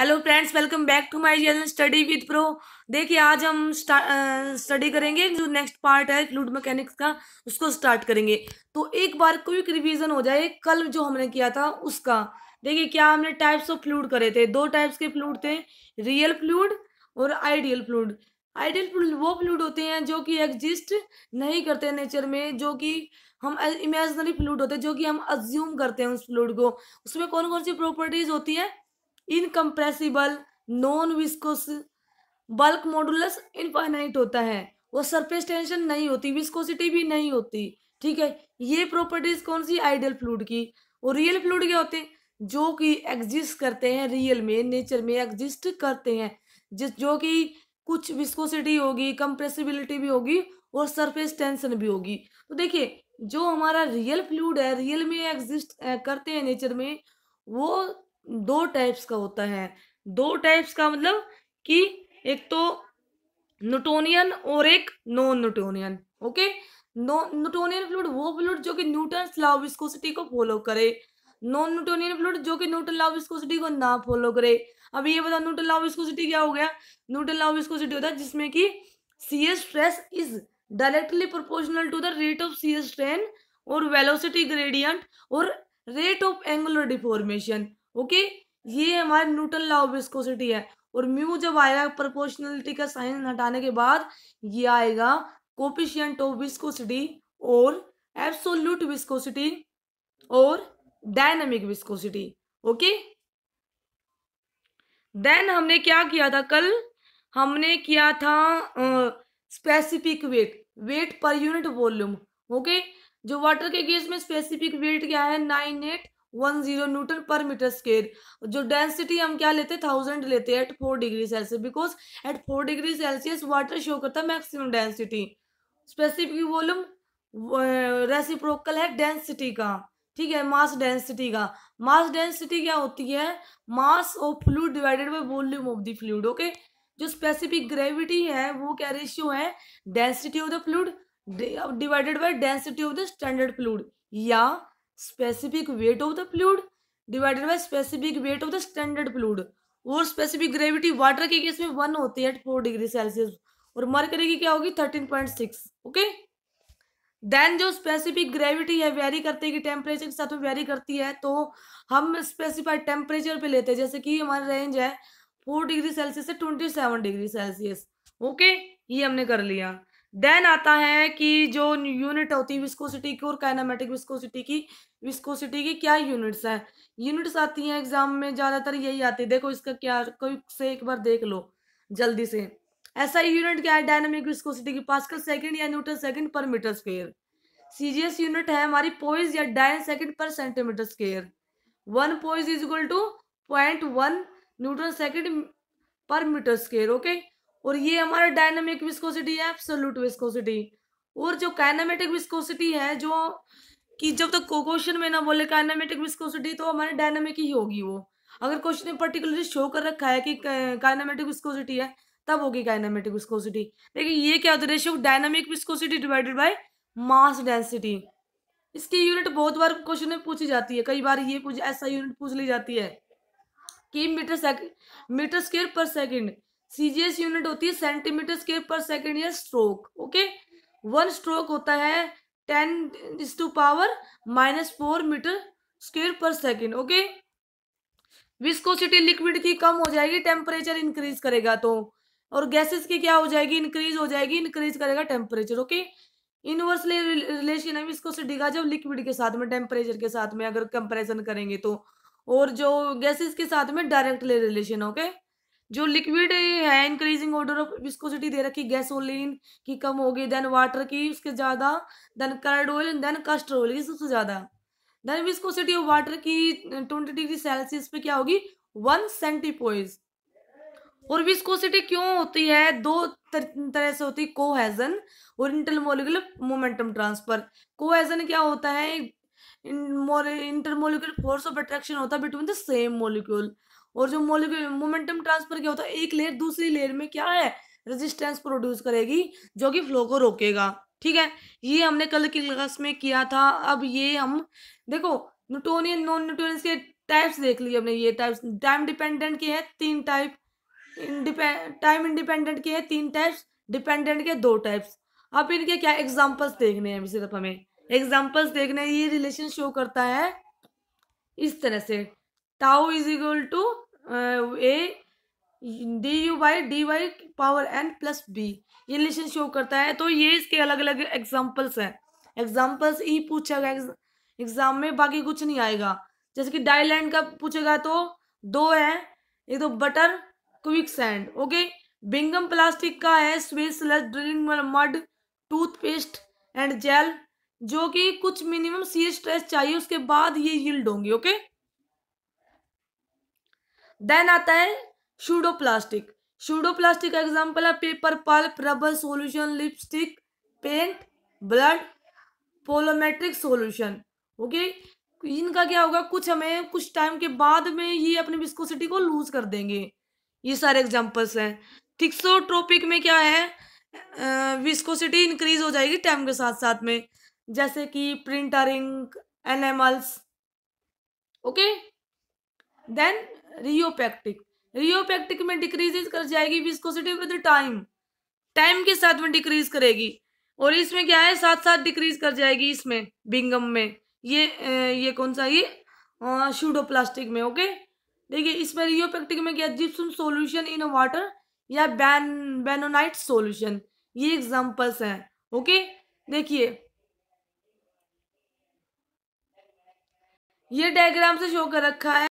Hello friends welcome back to my channel study with pro देखिए आज हम study करेंगे जो नेक्स्ट पार्ट है फ्लूड मैकेनिक्स का उसको स्टार्ट करेंगे तो एक बार क्विक रिवीजन हो जाए कल जो हमने किया था उसका देखिए क्या हमने टाइप्स ऑफ फ्लूड करे थे दो टाइप्स के फ्लूड थे रियल फ्लूड और आइडियल फ्लूड आइडियल फ्लूड वो फ्लूड होते हैं जो कि एग्जिस्ट नहीं करते नेचर में जो कि हम इमेजनरी फ्लूड होते हैं जो कि हम अज्यूम करते हैं उस फ्लूड को उसमें कौन कौन सी प्रॉपर्टीज होती है incompressible non viscous bulk modulus infinite होता है वो सरफेस टेंशन नहीं होती विस्कोसिटी भी नहीं होती ठीक है ये प्रॉपर्टीज कौन सी आइडियल फ्लूड की और रियल फ्लूड क्या होते हैं जो कि एग्जिस्ट करते हैं रियल में नेचर में एग्जिस्ट करते हैं जिस जो कि कुछ विस्कोसिटी होगी कंप्रेसिबिलिटी भी होगी और सरफेस टेंशन भी होगी तो देखिए जो हमारा रियल फ्लूड है रियल में एग्जिस्ट करते हैं नेचर में वो दो टाइप्स का होता है दो टाइप्स का मतलब कि एक तो न्यूटोनियन और एक non Newtonian okay non Newtonian fluid वो फ्लूड जो कि न्यूटन लॉ विस्कोसिटी को फॉलो करे नॉन न्यूटोनियन फ्लूड जो कि न्यूटन लॉ विस्कोसिटी को ना फॉलो करे अब ये बताओ न्यूटन लॉ विस्कोसिटी क्या हो गया न्यूटन लॉ विस्कोसिटी होता है जिसमें कि shear stress is directly proportional to the rate of shear strain और वेलोसिटी ग्रेडियंट और rate of angular deformation okay ये हमारे न्यूटन लॉ ऑफ विस्कोसिटी है और म्यू जब आएगा प्रपोर्शनलिटी का साइन हटाने के बाद ये आएगा कोपिशियंट ऑफ विस्कोसिटी और एब्सोल्यूट विस्कोसिटी और डायनेमिक विस्कोसिटी ओके देन हमने क्या किया था कल हमने किया था specific weight weight per unit volume okay जो वाटर के केस में स्पेसिफिक वेट क्या है nine eight one zero newton per metre square जो डेंसिटी हम क्या लेते हैं थाउजेंड लेते हैं at four degree Celsius because at four degree Celsius water show करता है maximum density specific volume reciprocal है डेंसिटी का ठीक है मास डेंसिटी का मास डेंसिटी क्या होती है mass of fluid divided by volume of the fluid okay जो स्पेसिफिक ग्रेविटी है वो क्या रेशियो है density of the fluid divided by density of the standard fluid या specific weight of the fluid divided by specific weight of the standard fluid और specific gravity water के case में one होती है एट फोर डिग्री सेल्सियस और mercury की क्या होगी thirteen point six okay then जो स्पेसिफिक ग्रेविटी है वेरी करते हैं कि टेम्परेचर के साथ में वेरी करती है तो हम स्पेसिफाइड टेम्परेचर पे लेते हैं जैसे कि हमारा रेंज है फोर डिग्री सेल्सियस से twenty seven degree Celsius okay ये हमने कर लिया देन आता है कि जो यूनिट होती है विस्कोसिटी की और काइनामेटिक विस्कोसिटी की विस्कोसिटी की क्या यूनिट्स हैं यूनिट्स आती हैं एग्जाम में ज़्यादातर यही आती है देखो इसका क्या कोई से एक बार देख लो जल्दी से ऐसा यूनिट क्या है डायनामिक विस्कोसिटी की पास्कल सेकंड या newton second per metre square सी यूनिट है हमारी पोइज या dyne second per centimetre square one poise is equal to point one newton second per metre square okay और ये हमारा डायनामिक विस्कोसिटी है एब्सोल्यूट विस्कोसिटी और जो काइनामेटिक विस्कोसिटी है जो कि जब तक तो क्वेश्चन में ना बोले काइनामेटिक विस्कोसिटी तो हमारे डायनामिक ही होगी वो अगर क्वेश्चन ने पर्टिकुलरली शो कर रखा है कि काइनामेटिक विस्कोसिटी है तब होगी काइनामेटिक विस्कोसिटी लेकिन ये क्या होता है ratio dynamic viscosity divided by mass density इसकी यूनिट बहुत बार क्वेश्चन में पूछी जाती है कई बार ये कुछ ऐसा यूनिट पूछ ली जाती है कि metre second metre square per second CGS unit होती है सेंटीमीटर स्केप पर सेकेंड या स्ट्रोक ओके वन स्ट्रोक होता है ten is to power minus four metre square per second okay viscosity liquid की कम हो जाएगी टेम्परेचर इंक्रीज करेगा तो और गैसेस की क्या हो जाएगी इंक्रीज हो जाएगी इंक्रीज करेगा टेम्परेचर ओके इनवर्सली रिलेशन है विस्कोसिटी का जब लिक्विड के साथ में टेम्परेचर के साथ में अगर कंपेरिजन करेंगे तो और जो गैसेस के साथ में डायरेक्टली रिलेशन ओके okay? जो लिक्विड है इंक्रीजिंग ऑर्डर ऑफ विस्कोसिटी दे रखी गैसोलीन की कम होगी देन वाटर की उसके ज़्यादा than curd oil than custard oil की सबसे ज़्यादा देन विस्कोसिटी ऑफ वाटर की ट्वेंटी डिग्री सेल्सियस पे क्या होगी वन सेंटीपोइज और विस्कोसिटी क्यों होती है दो तरह से होती है कोहेजन और इंटरमोलिकुलर मोमेंटम ट्रांसफर कोहेजन क्या होता है इंटरमोलिकुलर फोर्स ऑफ अट्रैक्शन होता है बिटवीन द सेम मोलिक्यूल और जो मोलिकुलर मोमेंटम ट्रांसफर क्या होता है एक लेयर दूसरी लेयर में क्या है रेजिस्टेंस प्रोड्यूस करेगी जो कि फ्लो को रोकेगा ठीक है ये हमने कल की क्लास में किया था अब ये हम देखो न्यूटोनियन नॉन न्यूटोनियन के टाइप्स देख लिए हमने ये टाइप्स टाइम डिपेंडेंट के हैं तीन टाइप टाइम इंडिपेंडेंट के हैं तीन टाइप्स डिपेंडेंट के दो टाइप्स अब इनके क्या एग्जाम्पल्स देखने हैं सिर्फ हमें एग्जाम्पल्स देखने ये रिलेशन शो करता है इस तरह से tau is equal to A D U by D Y power N plus B ये रिलेशन शो करता है तो ये इसके अलग अलग एग्जाम्पल्स हैं एग्जाम्पल्स ही पूछेगा एग्जाम में बाकी कुछ नहीं आएगा जैसे कि डाईलैंड का पूछेगा तो दो है ये तो butter quick sand okay Bingham plastic का है space drilling mud toothpaste and gel जो कि कुछ मिनिमम सी स्ट्रेस चाहिए उसके बाद ये यील्ड होंगे ओके okay? देन आता है शूडो प्लास्टिक शूडो प्लास्टिक का एग्जाम्पल है paper pulp rubber solution lipstick paint blood polymeric solution okay इनका क्या होगा कुछ हमें कुछ टाइम के बाद में ये अपनी विस्कोसिटी को लूज कर देंगे ये सारे एग्जाम्पल्स हैं ट्रॉपिक में क्या है विस्कोसिटी इंक्रीज हो जाएगी टाइम के साथ साथ में जैसे कि printing animals okay then rheopectic rheopectic में डिक्रीजेज कर जाएगी विस्कोसिटी विद टाइम टाइम के साथ में डिक्रीज करेगी और इसमें क्या है साथ साथ डिक्रीज कर जाएगी इसमें बिंगम में ये ये कौन सा ये प्लास्टिक में ओके देखिए इसमें रियोपैक्टिक में क्या जिप्सम सोल्यूशन इन वाटर या बैन बैनोनाइट सोल्यूशन ये एग्जाम्पल्स हैं ओके देखिए ये डायग्राम से शो कर रखा है